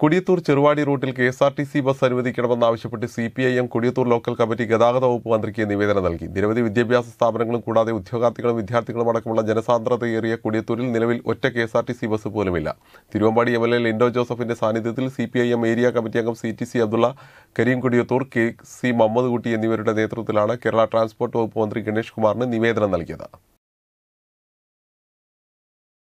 കൊടിയത്തൂർ ചെറുവാടി റൂട്ടിൽ K S R T C bus ആവശ്യപ്പെട്ട് C P I M Kodiyathur local committee ഗതാഗത വകുപ്പ് മന്ത്രിക്ക് നിവേദനം നൽകി നിരവധി വിദ്യാഭ്യാസ സ്ഥാപനങ്ങളും കൂടാതെ ഉദ്യോഗാർത്ഥികളും വിദ്യാർത്ഥികളും അടക്കമുള്ള ജനസാന്ദ്രതയേറിയ കൊടിയത്തൂരിൽ നിലവിൽ ഒറ്റ K S R T C bus പോലുമില്ല Thiruvambady M L A Lindo ജോസഫിന്റെ സാന്നിധ്യത്തിൽ C P I M area committee അംഗം C T C Abdulla Karim Kodiyathur K C Muhammad Kutty എന്നിവരുടെ നേതൃത്വത്തിലാണ് കേരള ട്രാൻസ്പോർട്ട് വകുപ്പ് മന്ത്രി ഗണേഷ് കുമാറിന് നിവേദനം നൽകിയത്